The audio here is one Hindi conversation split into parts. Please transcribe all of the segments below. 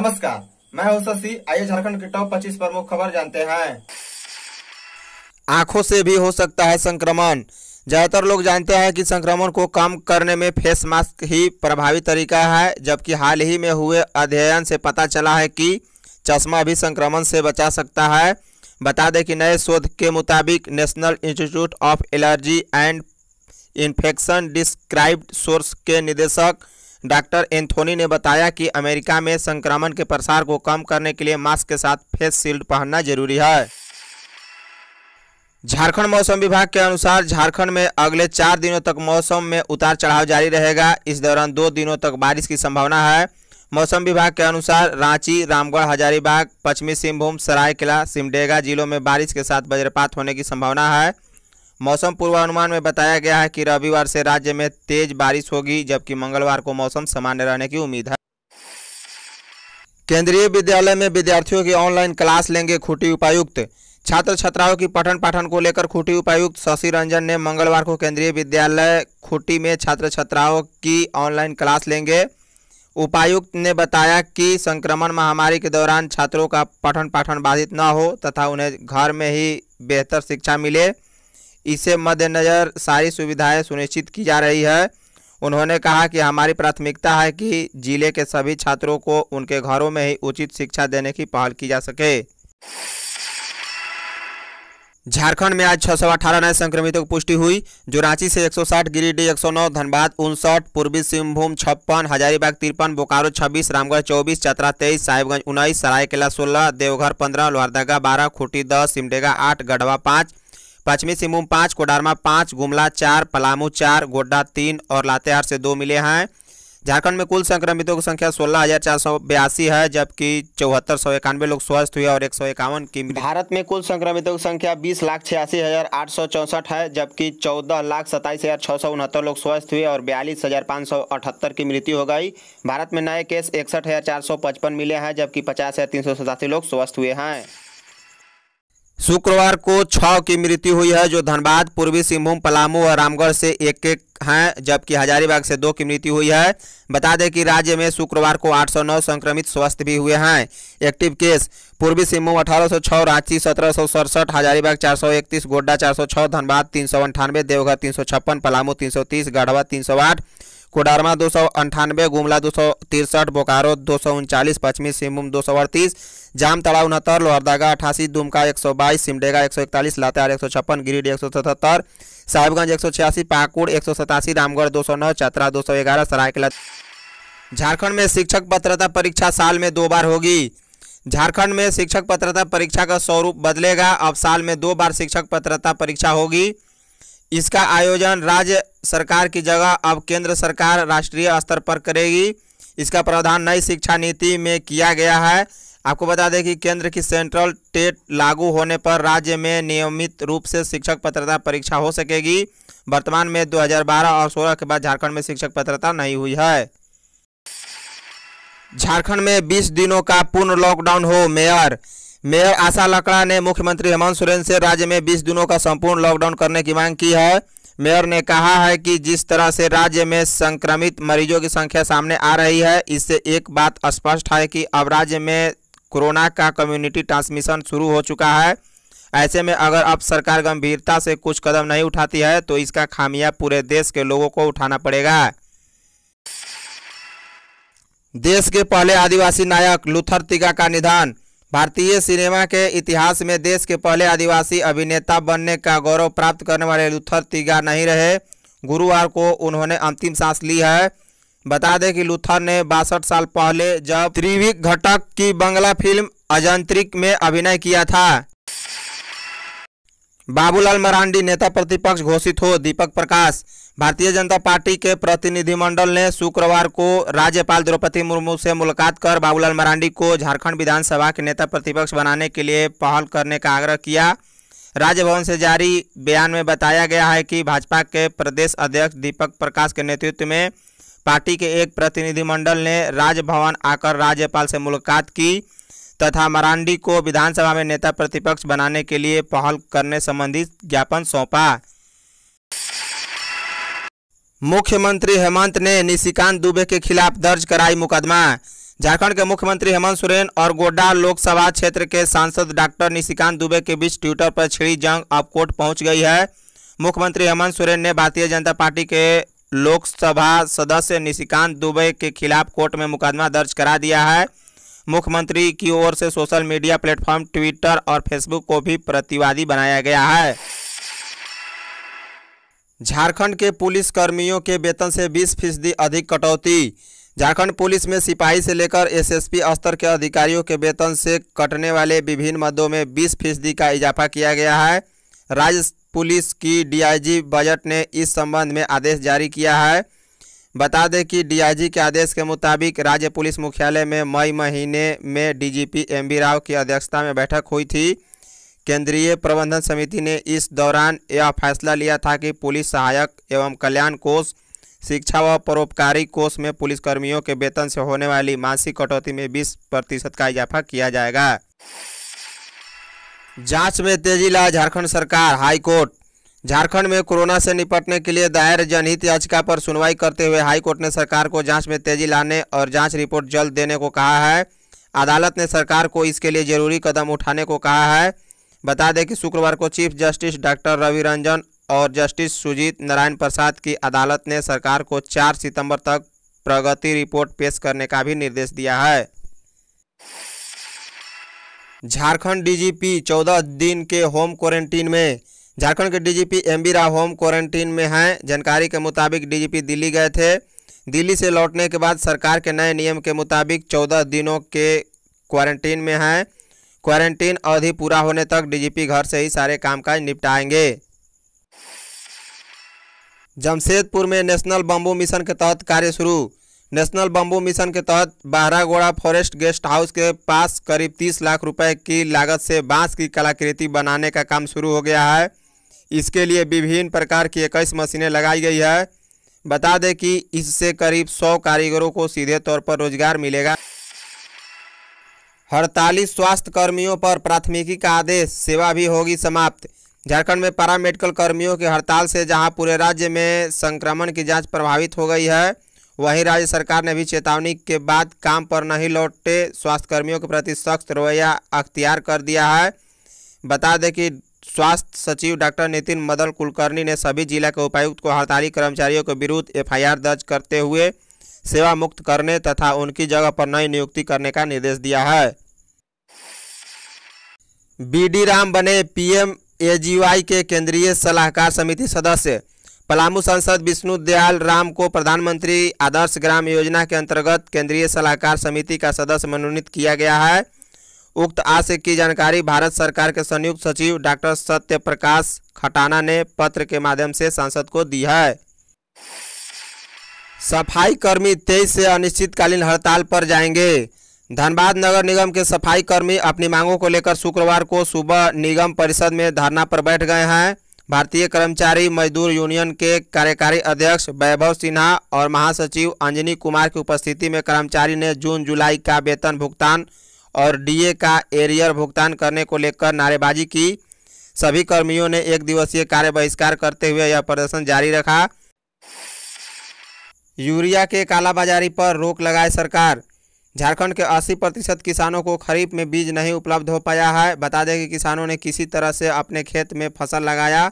नमस्कार मैं हूं शशि आइए झारखंड के टॉप 25 प्रमुख खबर जानते हैं आंखों से भी हो सकता है संक्रमण ज्यादातर लोग जानते हैं कि संक्रमण को कम करने में फेस मास्क ही प्रभावी तरीका है जबकि हाल ही में हुए अध्ययन से पता चला है कि चश्मा भी संक्रमण से बचा सकता है बता दें कि नए शोध के मुताबिक National Institute of Allergy and Infection described source के निदेशक डॉक्टर एंथोनी ने बताया कि अमेरिका में संक्रमण के प्रसार को कम करने के लिए मास्क के साथ फेस शील्ड पहनना जरूरी है झारखंड मौसम विभाग के अनुसार झारखंड में अगले चार दिनों तक मौसम में उतार चढ़ाव जारी रहेगा इस दौरान दो दिनों तक बारिश की संभावना है मौसम विभाग के अनुसार रांची रामगढ़ हजारीबाग पश्चिमी सिंहभूम सरायकेला सिमडेगा जिलों में बारिश के साथ वज्रपात होने की संभावना है मौसम पूर्वानुमान में बताया गया है कि रविवार से राज्य में तेज बारिश होगी जबकि मंगलवार को मौसम सामान्य रहने की उम्मीद है केंद्रीय विद्यालय में विद्यार्थियों की ऑनलाइन क्लास लेंगे खूटी उपायुक्त छात्र छात्राओं की पठन पाठन को लेकर खूटी उपायुक्त शशि रंजन ने मंगलवार को केंद्रीय विद्यालय खूटी में छात्र छात्राओं की ऑनलाइन क्लास लेंगे उपायुक्त ने बताया कि संक्रमण महामारी के दौरान छात्रों का पठन पाठन बाधित न हो तथा उन्हें घर में ही बेहतर शिक्षा मिले इसे मद्देनज़र सारी सुविधाएं सुनिश्चित की जा रही है उन्होंने कहा कि हमारी प्राथमिकता है कि जिले के सभी छात्रों को उनके घरों में ही उचित शिक्षा देने की पहल की जा सके झारखंड में आज छह सौ अठारह नए संक्रमितों की पुष्टि हुई जो रांची से 160, गिरिडीह 109, धनबाद उनसठ पूर्वी सिंहभूम छप्पन हजारीबाग तिरपन बोकारो 26, रामगढ़ 24, चतरा 23, साहिबगंज 19, सरायकेला 16, देवघर 15, लोहरदगा 12, खूटी 10, सिमडेगा 8, गढ़वा पश्चिमी सिंहभूम पाँच कोडारमा पाँच गुमला चार पलामू चार गोड्डा तीन और लातेहार से दो मिले हैं झारखंड में कुल संक्रमितों की संख्या सोलह हजार चार सौ बयासी है जबकि चौहत्तर सौ इक्यानवे लोग स्वस्थ हुए और एक सौ इक्यावन की भारत में कुल संक्रमितों की संख्या बीस लाख छियासी हजार आठ सौ चौसठ है जबकि चौदह लाख सत्ताईस हजार छः सौ उनहत्तर लोग स्वस्थ हुए और बयालीस हजार पाँच सौ अठहत्तर की मृत्यु हो गई भारत में नए केस इकसठ हजार चार सौ पचपन मिले हैं जबकि पचास हजार तीन सौ सतासी लोग स्वस्थ हुए हैं शुक्रवार को छ की मृत्यु हुई है जो धनबाद पूर्वी सिंहभूम पलामू और रामगढ़ से एक एक हैं जबकि हजारीबाग से दो की मृत्यु हुई है बता दें कि राज्य में शुक्रवार को 809 संक्रमित स्वस्थ भी हुए हैं एक्टिव केस पूर्वी सिंहभूम 1806 रांची सत्रह हजारीबाग 431 गोड्डा 406 धनबाद तीन देवघर तीन पलामू तीन गढ़वा तीन कोडरमा दो सौ अंठानवे गुमला दो सौ तिरसठ बोकारो दो सौ उनचालीस पश्चिमी सिंहभूम दो सौ अड़तीस जामतड़ा उनहत्तर लोहरदगा अठासी दुमका एक सौ बाईस सिमडेगा एक सौ इकतालीस लातेहार एक सौ छप्पन गिरिडीह एक सौ सतहत्तर साहिबगंज एक सौ छियासी पाकुड़ एक सौ सतासी रामगढ़ दो सौ नौ चतरा दो सौ ग्यारह सरायकला झारखंड में शिक्षक पात्रता परीक्षा साल में दो बार होगी झारखंड में शिक्षक पात्रता परीक्षा का स्वरूप बदलेगा अब साल में दो बार शिक्षक पात्रता परीक्षा होगी इसका आयोजन राज्य सरकार की जगह अब केंद्र सरकार राष्ट्रीय स्तर पर करेगी इसका प्रावधान नई शिक्षा नीति में किया गया है आपको बता दें कि केंद्र की सेंट्रल टेट लागू होने पर राज्य में नियमित रूप से शिक्षक पत्रता परीक्षा हो सकेगी वर्तमान में 2012 और 16 के बाद झारखंड में शिक्षक पत्रता नहीं हुई है झारखंड में 20 दिनों का पूर्ण लॉकडाउन हो मेयर मेयर आशा लकड़ा ने मुख्यमंत्री हेमंत सोरेन से राज्य में 20 दिनों का संपूर्ण लॉकडाउन करने की मांग की है मेयर ने कहा है कि जिस तरह से राज्य में संक्रमित मरीजों की संख्या सामने आ रही है इससे एक बात स्पष्ट है कि अब राज्य में कोरोना का कम्युनिटी ट्रांसमिशन शुरू हो चुका है ऐसे में अगर अब सरकार गंभीरता से कुछ कदम नहीं उठाती है तो इसका खामिया पूरे देश के लोगों को उठाना पड़ेगा देश के पहले आदिवासी नायक लुथर तिगा का निधन भारतीय सिनेमा के इतिहास में देश के पहले आदिवासी अभिनेता बनने का गौरव प्राप्त करने वाले लुथर तिगा नहीं रहे गुरुवार को उन्होंने अंतिम सांस ली है बता दें कि लुथर ने बासठ साल पहले जब त्रिविक घटक की बंगला फिल्म अजंत्रिक में अभिनय किया था बाबूलाल मरांडी नेता प्रतिपक्ष घोषित हो दीपक प्रकाश भारतीय जनता पार्टी के प्रतिनिधिमंडल ने शुक्रवार को राज्यपाल द्रौपदी मुर्मू से मुलाकात कर बाबूलाल मरांडी को झारखंड विधानसभा के नेता प्रतिपक्ष बनाने के लिए पहल करने का आग्रह किया राजभवन से जारी बयान में बताया गया है कि भाजपा के प्रदेश अध्यक्ष दीपक प्रकाश के नेतृत्व में पार्टी के एक प्रतिनिधिमंडल ने राजभवन आकर राज्यपाल से मुलाकात की तथा मरांडी को विधानसभा में नेता प्रतिपक्ष बनाने के लिए पहल करने संबंधी ज्ञापन सौंपा मुख्यमंत्री हेमंत ने निशिकांत दुबे के खिलाफ दर्ज कराई मुकदमा झारखंड के मुख्यमंत्री हेमंत सोरेन और गोड्डा लोकसभा क्षेत्र के सांसद डॉक्टर निशिकांत दुबे के बीच ट्विटर पर छिड़ी जंग अब कोर्ट पहुंच गई है मुख्यमंत्री हेमंत सोरेन ने भारतीय जनता पार्टी के लोकसभा सदस्य निशिकांत दुबे के खिलाफ कोर्ट में मुकदमा दर्ज करा दिया है मुख्यमंत्री की ओर से सोशल मीडिया प्लेटफॉर्म ट्विटर और फेसबुक को भी प्रतिवादी बनाया गया है झारखंड के पुलिस कर्मियों के वेतन से 20 फीसदी अधिक कटौती झारखंड पुलिस में सिपाही से लेकर एसएसपी स्तर के अधिकारियों के वेतन से कटने वाले विभिन्न मदों में 20 फीसदी का इजाफा किया गया है राज्य पुलिस की डीआईजी बजट ने इस संबंध में आदेश जारी किया है बता दें कि डीआईजी के आदेश के मुताबिक राज्य पुलिस मुख्यालय में मई महीने में डीजीपी एमबी राव की अध्यक्षता में बैठक हुई थी केंद्रीय प्रबंधन समिति ने इस दौरान यह फैसला लिया था कि पुलिस सहायक एवं कल्याण कोष शिक्षा व परोपकारी कोष में पुलिसकर्मियों के वेतन से होने वाली मासिक कटौती में बीस प्रतिशत का इजाफा किया जाएगा जांच में तेजी ला झारखंड सरकार हाईकोर्ट झारखंड में कोरोना से निपटने के लिए दायर जनहित याचिका पर सुनवाई करते हुए हाईकोर्ट ने सरकार को जांच में तेजी लाने और जांच रिपोर्ट जल्द देने को कहा है अदालत ने सरकार को इसके लिए जरूरी कदम उठाने को कहा है बता दें कि शुक्रवार को chief justice doctor Ravi Ranjan और जस्टिस सुजीत नारायण प्रसाद की अदालत ने सरकार को चार सितंबर तक प्रगति रिपोर्ट पेश करने का भी निर्देश दिया है झारखंड डीजीपी 14 दिन के होम क्वारंटीन में झारखंड के DGP M B Rao home quarantine में हैं जानकारी के मुताबिक डीजीपी दिल्ली गए थे दिल्ली से लौटने के बाद सरकार के नए नियम के मुताबिक चौदह दिनों के क्वारंटीन में हैं क्वारंटीन अवधि पूरा होने तक डीजीपी घर से ही सारे कामकाज निपटाएंगे जमशेदपुर में नेशनल बम्बू मिशन के तहत कार्य शुरू नेशनल बम्बू मिशन के तहत बहरागोड़ा फॉरेस्ट गेस्ट हाउस के पास करीब 30 लाख रुपए की लागत से बांस की कलाकृति बनाने का काम शुरू हो गया है इसके लिए विभिन्न प्रकार की इक्कीस मशीनें लगाई गई है बता दें कि इससे करीब सौ कारीगरों को सीधे तौर पर रोजगार मिलेगा हड़तालीस स्वास्थ्य कर्मियों पर प्राथमिकी का आदेश सेवा भी होगी समाप्त झारखंड में पारा मेडिकल कर्मियों की हड़ताल से जहां पूरे राज्य में संक्रमण की जांच प्रभावित हो गई है वहीं राज्य सरकार ने भी चेतावनी के बाद काम पर नहीं लौटे स्वास्थ्यकर्मियों के प्रति सख्त रवैया अख्तियार कर दिया है बता दें कि स्वास्थ्य सचिव डॉक्टर नितिन मदन कुलकर्णी ने सभी जिला के उपायुक्त को हड़ताली कर्मचारियों के विरुद्ध एफआईआर दर्ज करते हुए सेवा मुक्त करने तथा उनकी जगह पर नई नियुक्ति करने का निर्देश दिया है बीडी राम बने पीएम एजीवाई के केंद्रीय सलाहकार समिति सदस्य पलामू सांसद विष्णु दयाल राम को प्रधानमंत्री आदर्श ग्राम योजना के अंतर्गत केंद्रीय सलाहकार समिति का सदस्य मनोनीत किया गया है उक्त आशय की जानकारी भारत सरकार के संयुक्त सचिव डॉक्टर सत्य प्रकाश खटाना ने पत्र के माध्यम से सांसद को दी है सफाई कर्मी तेईस से अनिश्चितकालीन हड़ताल पर जाएंगे धनबाद नगर निगम के सफाई कर्मी अपनी मांगों को लेकर शुक्रवार को सुबह निगम परिषद में धरना पर बैठ गए हैं भारतीय कर्मचारी मजदूर यूनियन के कार्यकारी अध्यक्ष वैभव सिन्हा और महासचिव अंजनी कुमार की उपस्थिति में कर्मचारी ने जून जुलाई का वेतन भुगतान और डीए का एरियर भुगतान करने को लेकर नारेबाजी की सभी कर्मियों ने एक दिवसीय कार्य बहिष्कार करते हुए यह प्रदर्शन जारी रखा यूरिया के कालाबाजारी पर रोक लगाए सरकार झारखंड के 80 प्रतिशत किसानों को खरीफ में बीज नहीं उपलब्ध हो पाया है बता दें कि किसानों ने किसी तरह से अपने खेत में फसल लगाया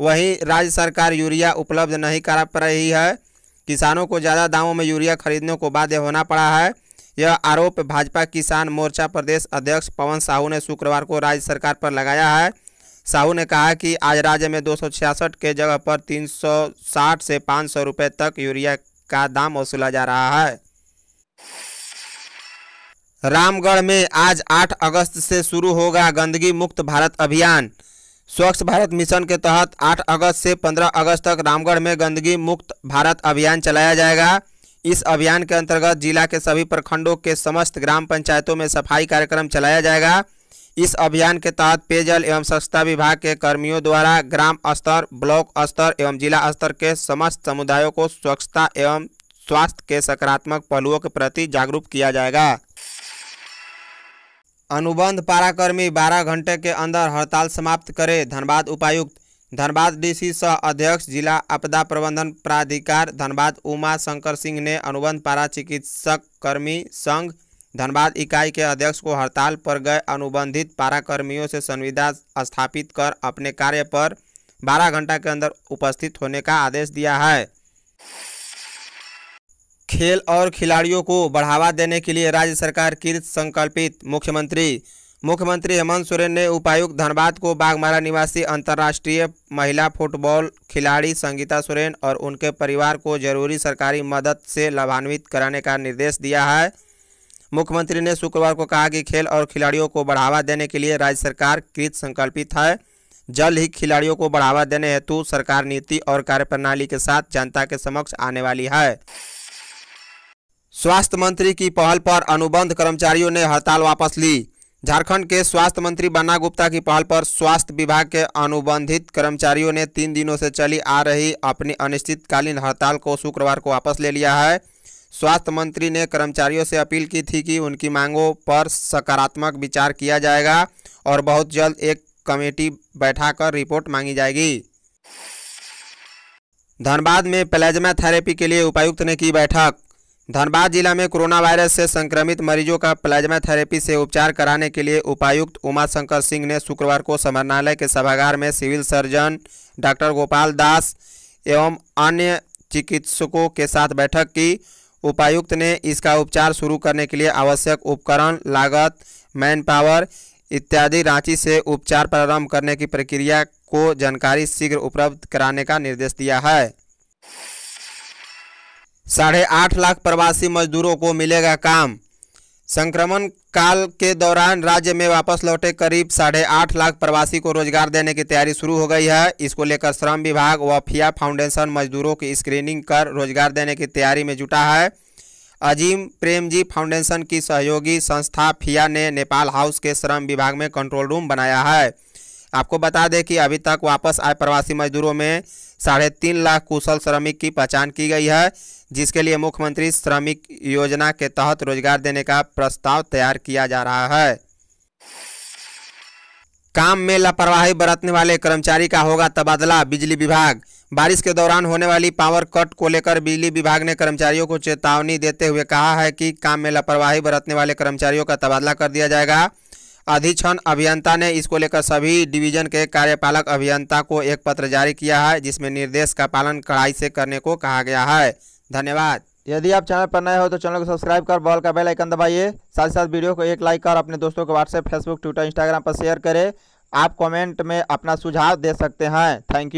वहीं राज्य सरकार यूरिया उपलब्ध नहीं करा पा रही है किसानों को ज़्यादा दामों में यूरिया खरीदने को बाध्य होना पड़ा है यह आरोप भाजपा किसान मोर्चा प्रदेश अध्यक्ष पवन साहू ने शुक्रवार को राज्य सरकार पर लगाया है साहू ने कहा कि आज राज्य में दो के जगह पर 360 से 500 रुपए तक यूरिया का दाम वसूला जा रहा है रामगढ़ में आज 8 अगस्त से शुरू होगा गंदगी मुक्त भारत अभियान स्वच्छ भारत मिशन के तहत 8 अगस्त से 15 अगस्त तक रामगढ़ में गंदगी मुक्त भारत अभियान चलाया जाएगा इस अभियान के अंतर्गत जिला के सभी प्रखंडों के समस्त ग्राम पंचायतों में सफाई कार्यक्रम चलाया जाएगा इस अभियान के तहत पेयजल एवं स्वच्छता विभाग के कर्मियों द्वारा ग्राम स्तर ब्लॉक स्तर एवं जिला स्तर के समस्त समुदायों को स्वच्छता एवं स्वास्थ्य के सकारात्मक पहलुओं के प्रति जागरूक किया जाएगा अनुबंध पाराकर्मी 12 घंटे के अंदर हड़ताल समाप्त करे धनबाद उपायुक्त धनबाद डीसी सह अध्यक्ष जिला आपदा प्रबंधन प्राधिकार धनबाद उमा शंकर सिंह ने अनुबंध पारा चिकित्सक कर्मी संघ धनबाद इकाई के अध्यक्ष को हड़ताल पर गए अनुबंधित पारा कर्मियों से संविदा स्थापित कर अपने कार्य पर 12 घंटा के अंदर उपस्थित होने का आदेश दिया है खेल और खिलाड़ियों को बढ़ावा देने के लिए राज्य सरकार कृत संकल्पित मुख्यमंत्री मुख्यमंत्री हेमंत सोरेन ने उपायुक्त धनबाद को बागमारा निवासी अंतर्राष्ट्रीय महिला फुटबॉल खिलाड़ी संगीता सोरेन और उनके परिवार को जरूरी सरकारी मदद से लाभान्वित कराने का निर्देश दिया है मुख्यमंत्री ने शुक्रवार को कहा कि खेल और खिलाड़ियों को बढ़ावा देने के लिए राज्य सरकार कृत संकल्पित है जल्द ही खिलाड़ियों को बढ़ावा देने हेतु सरकार नीति और कार्यप्रणाली के साथ जनता के समक्ष आने वाली है स्वास्थ्य मंत्री की पहल पर अनुबंध कर्मचारियों ने हड़ताल वापस ली झारखंड के स्वास्थ्य मंत्री बन्ना गुप्ता की पहल पर स्वास्थ्य विभाग के अनुबंधित कर्मचारियों ने तीन दिनों से चली आ रही अपनी अनिश्चितकालीन हड़ताल को शुक्रवार को वापस ले लिया है स्वास्थ्य मंत्री ने कर्मचारियों से अपील की थी कि उनकी मांगों पर सकारात्मक विचार किया जाएगा और बहुत जल्द एक कमेटी बैठाकर रिपोर्ट मांगी जाएगी धनबाद में प्लाज्मा थेरेपी के लिए उपायुक्त ने की बैठक धनबाद जिला में कोरोना वायरस से संक्रमित मरीजों का प्लाज्मा थेरेपी से उपचार कराने के लिए उपायुक्त उमा शंकर सिंह ने शुक्रवार को समरणालय के सभागार में civil surgeon doctor Gopal Das एवं अन्य चिकित्सकों के साथ बैठक की उपायुक्त ने इसका उपचार शुरू करने के लिए आवश्यक उपकरण लागत मैन पावर इत्यादि रांची से उपचार प्रारंभ करने की प्रक्रिया को जानकारी शीघ्र उपलब्ध कराने का निर्देश दिया है साढ़े आठ लाख प्रवासी मजदूरों को मिलेगा काम संक्रमण काल के दौरान राज्य में वापस लौटे करीब साढ़े आठ लाख प्रवासी को रोजगार देने की तैयारी शुरू हो गई है इसको लेकर श्रम विभाग व फिया फाउंडेशन मजदूरों की स्क्रीनिंग कर रोजगार देने की तैयारी में जुटा है अजीम प्रेमजी फाउंडेशन की सहयोगी संस्था फिया ने नेपाल हाउस के श्रम विभाग में कंट्रोल रूम बनाया है आपको बता दें कि अभी तक वापस आए प्रवासी मजदूरों में साढ़े तीन लाख कुशल श्रमिक की पहचान की गई है जिसके लिए मुख्यमंत्री श्रमिक योजना के तहत रोजगार देने का प्रस्ताव तैयार किया जा रहा है काम में लापरवाही बरतने वाले कर्मचारी का होगा तबादला बिजली विभाग बारिश के दौरान होने वाली पावर कट को लेकर बिजली विभाग ने कर्मचारियों को चेतावनी देते हुए कहा है कि काम में लापरवाही बरतने वाले कर्मचारियों का तबादला कर दिया जाएगा अधीक्षण अभियंता ने इसको लेकर सभी डिवीजन के कार्यपालक अभियंता को एक पत्र जारी किया है जिसमें निर्देश का पालन कड़ाई से करने को कहा गया है धन्यवाद यदि आप चैनल पर नए हो तो चैनल को सब्सक्राइब कर बॉल का बेल आइकन दबाइए साथ ही साथ वीडियो को एक लाइक कर अपने दोस्तों को व्हाट्सएप फेसबुक ट्विटर इंस्टाग्राम पर शेयर करें आप कमेंट में अपना सुझाव दे सकते हैं थैंक यू